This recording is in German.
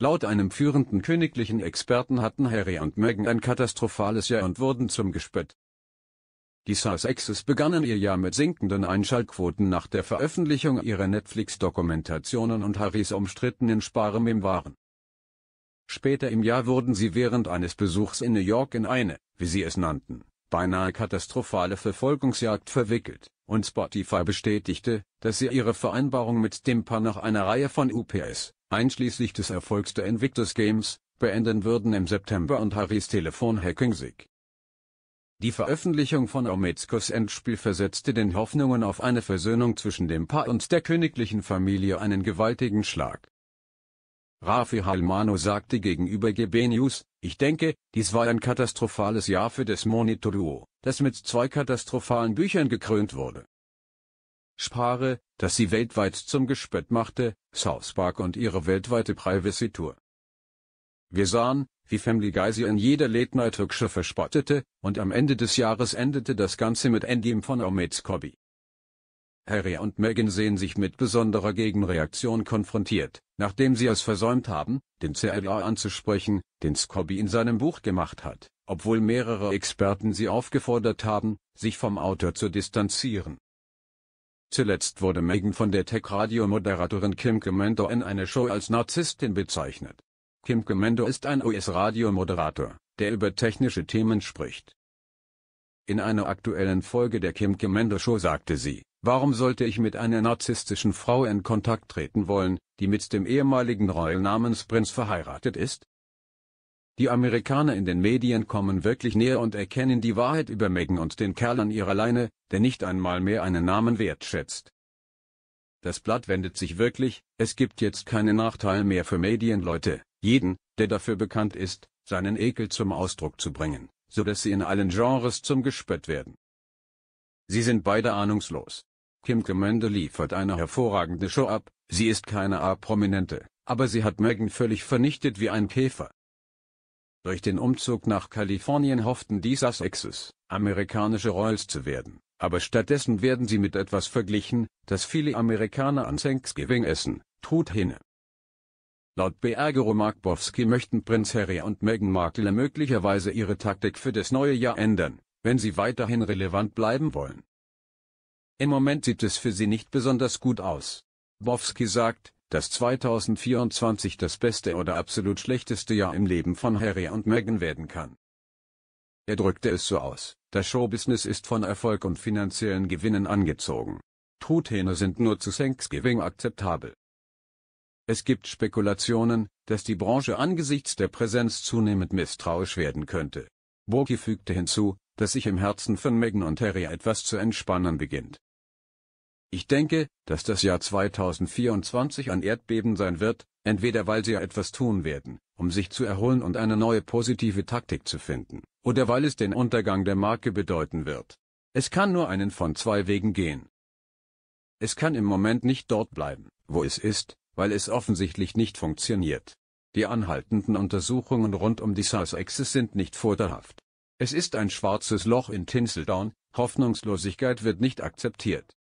Laut einem führenden königlichen Experten hatten Harry und Meghan ein katastrophales Jahr und wurden zum Gespött. Die Sussexes begannen ihr Jahr mit sinkenden Einschaltquoten nach der Veröffentlichung ihrer Netflix-Dokumentationen und Harrys umstrittenen Sparemim waren. Später im Jahr wurden sie während eines Besuchs in New York in eine, wie sie es nannten, beinahe katastrophale Verfolgungsjagd verwickelt, und Spotify bestätigte, dass sie ihre Vereinbarung mit dem Paar nach einer Reihe von UPS, einschließlich des Erfolgs der Invictus Games, beenden würden im September und Harrys Telefonhacking-Sieg. Die Veröffentlichung von Ometzkos Endspiel versetzte den Hoffnungen auf eine Versöhnung zwischen dem Paar und der königlichen Familie einen gewaltigen Schlag. Rafi Halmano sagte gegenüber GB News, ich denke, dies war ein katastrophales Jahr für das Monitor-Duo, das mit zwei katastrophalen Büchern gekrönt wurde. Spare, das sie weltweit zum Gespött machte, South Park und ihre weltweite Privacy-Tour. Wir sahen, wie Family Guy sie in jeder Late-Night-Rücksche verspottete, und am Ende des Jahres endete das Ganze mit Endgame von Omets Cobby. Harry und Meghan sehen sich mit besonderer Gegenreaktion konfrontiert, nachdem sie es versäumt haben, den CLA anzusprechen, den Scobie in seinem Buch gemacht hat, obwohl mehrere Experten sie aufgefordert haben, sich vom Autor zu distanzieren. Zuletzt wurde Meghan von der Tech-Radio-Moderatorin Kim Commando in einer Show als Narzisstin bezeichnet. Kim Commando ist ein US-Radiomoderator, der über technische Themen spricht. In einer aktuellen Folge der Kim Commando Show sagte sie, Warum sollte ich mit einer narzisstischen Frau in Kontakt treten wollen, die mit dem ehemaligen Royal namens Prinz verheiratet ist? Die Amerikaner in den Medien kommen wirklich näher und erkennen die Wahrheit über Meghan und den Kerl an ihrer Leine, der nicht einmal mehr einen Namen wertschätzt. Das Blatt wendet sich wirklich, es gibt jetzt keinen Nachteil mehr für Medienleute, jeden, der dafür bekannt ist, seinen Ekel zum Ausdruck zu bringen, so dass sie in allen Genres zum Gespött werden. Sie sind beide ahnungslos. Kim Gemende liefert eine hervorragende Show ab, sie ist keine A-Prominente, aber sie hat Megan völlig vernichtet wie ein Käfer. Durch den Umzug nach Kalifornien hofften die Sussexes, amerikanische Royals zu werden, aber stattdessen werden sie mit etwas verglichen, das viele Amerikaner an Thanksgiving essen, hinne. Laut BR Mark Bowski möchten Prinz Harry und Meghan Markle möglicherweise ihre Taktik für das neue Jahr ändern, wenn sie weiterhin relevant bleiben wollen. Im Moment sieht es für sie nicht besonders gut aus. Bowski sagt, dass 2024 das beste oder absolut schlechteste Jahr im Leben von Harry und Meghan werden kann. Er drückte es so aus, das Showbusiness ist von Erfolg und finanziellen Gewinnen angezogen. Truthähne sind nur zu Thanksgiving akzeptabel. Es gibt Spekulationen, dass die Branche angesichts der Präsenz zunehmend misstrauisch werden könnte. Burki fügte hinzu, dass sich im Herzen von Meghan und Harry etwas zu entspannen beginnt. Ich denke, dass das Jahr 2024 ein Erdbeben sein wird, entweder weil sie etwas tun werden, um sich zu erholen und eine neue positive Taktik zu finden, oder weil es den Untergang der Marke bedeuten wird. Es kann nur einen von zwei Wegen gehen. Es kann im Moment nicht dort bleiben, wo es ist, weil es offensichtlich nicht funktioniert. Die anhaltenden Untersuchungen rund um die sars Sussex sind nicht vorteilhaft. Es ist ein schwarzes Loch in Tinseltown, Hoffnungslosigkeit wird nicht akzeptiert.